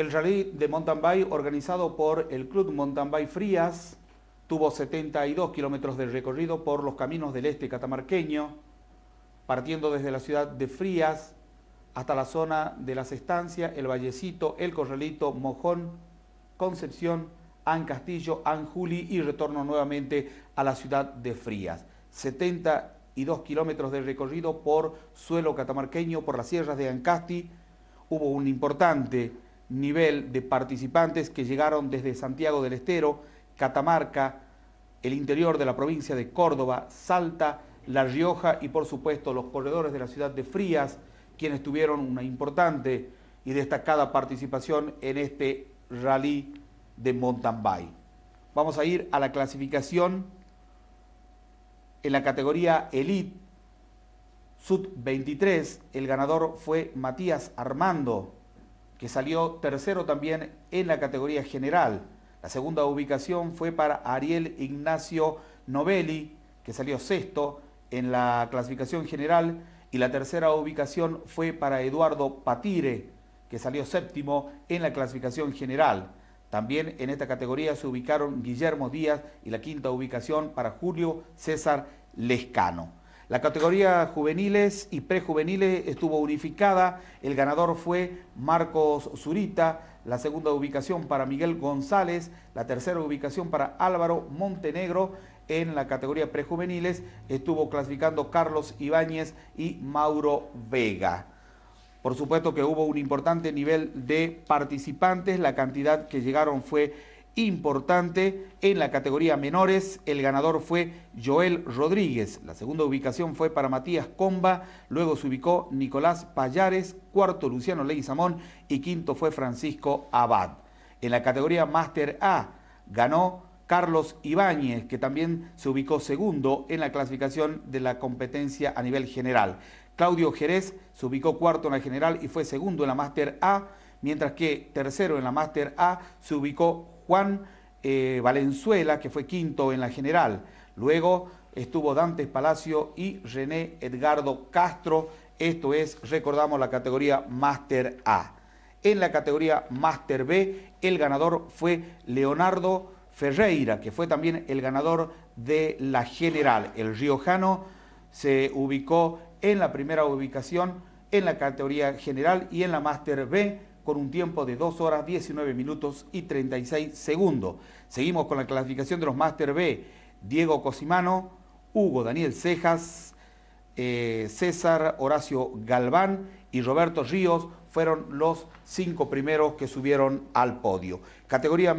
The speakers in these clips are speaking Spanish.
El rally de mountain organizado por el Club Mountain Frías tuvo 72 kilómetros de recorrido por los caminos del este catamarqueño, partiendo desde la ciudad de Frías hasta la zona de las estancias, el Vallecito, el Corralito, Mojón, Concepción, Ancastillo, Anjuli y retorno nuevamente a la ciudad de Frías. 72 kilómetros de recorrido por suelo catamarqueño, por las sierras de Ancasti. Hubo un importante nivel de participantes que llegaron desde Santiago del Estero, Catamarca, el interior de la provincia de Córdoba, Salta, La Rioja y por supuesto los corredores de la ciudad de Frías, quienes tuvieron una importante y destacada participación en este rally de Montambay. Vamos a ir a la clasificación en la categoría Elite Sub 23. El ganador fue Matías Armando que salió tercero también en la categoría general. La segunda ubicación fue para Ariel Ignacio Novelli, que salió sexto en la clasificación general. Y la tercera ubicación fue para Eduardo Patire, que salió séptimo en la clasificación general. También en esta categoría se ubicaron Guillermo Díaz y la quinta ubicación para Julio César Lescano. La categoría juveniles y prejuveniles estuvo unificada. El ganador fue Marcos Zurita, la segunda ubicación para Miguel González, la tercera ubicación para Álvaro Montenegro. En la categoría prejuveniles estuvo clasificando Carlos Ibáñez y Mauro Vega. Por supuesto que hubo un importante nivel de participantes, la cantidad que llegaron fue importante. En la categoría menores, el ganador fue Joel Rodríguez. La segunda ubicación fue para Matías Comba. Luego se ubicó Nicolás Payares. Cuarto, Luciano Leguizamón. Y quinto fue Francisco Abad. En la categoría Master A, ganó Carlos Ibáñez, que también se ubicó segundo en la clasificación de la competencia a nivel general. Claudio Jerez se ubicó cuarto en la general y fue segundo en la Master A, mientras que tercero en la Master A se ubicó Juan eh, Valenzuela, que fue quinto en la general. Luego estuvo Dantes Palacio y René Edgardo Castro. Esto es, recordamos, la categoría Master A. En la categoría Master B, el ganador fue Leonardo Ferreira, que fue también el ganador de la general. El riojano se ubicó en la primera ubicación en la categoría general y en la Master B con un tiempo de 2 horas 19 minutos y 36 segundos. Seguimos con la clasificación de los Master B. Diego Cosimano, Hugo Daniel Cejas, eh, César Horacio Galván y Roberto Ríos fueron los cinco primeros que subieron al podio. Categoría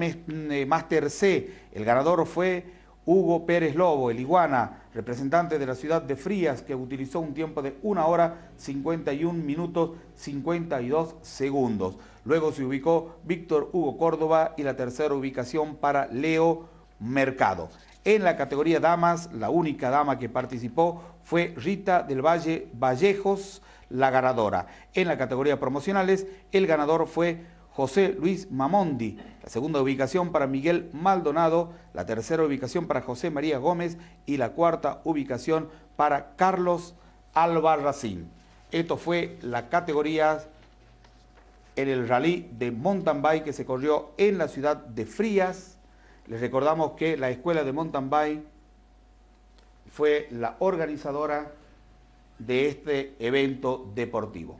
Master eh, C, el ganador fue Hugo Pérez Lobo, el Iguana, representante de la ciudad de Frías, que utilizó un tiempo de 1 hora 51 minutos 52 segundos. Luego se ubicó Víctor Hugo Córdoba y la tercera ubicación para Leo Mercado. En la categoría damas, la única dama que participó fue Rita del Valle Vallejos, la ganadora. En la categoría promocionales, el ganador fue José Luis Mamondi, la segunda ubicación para Miguel Maldonado, la tercera ubicación para José María Gómez y la cuarta ubicación para Carlos Albarracín. Esto fue la categoría en el rally de mountain bike que se corrió en la ciudad de Frías. Les recordamos que la escuela de mountain bike fue la organizadora de este evento deportivo.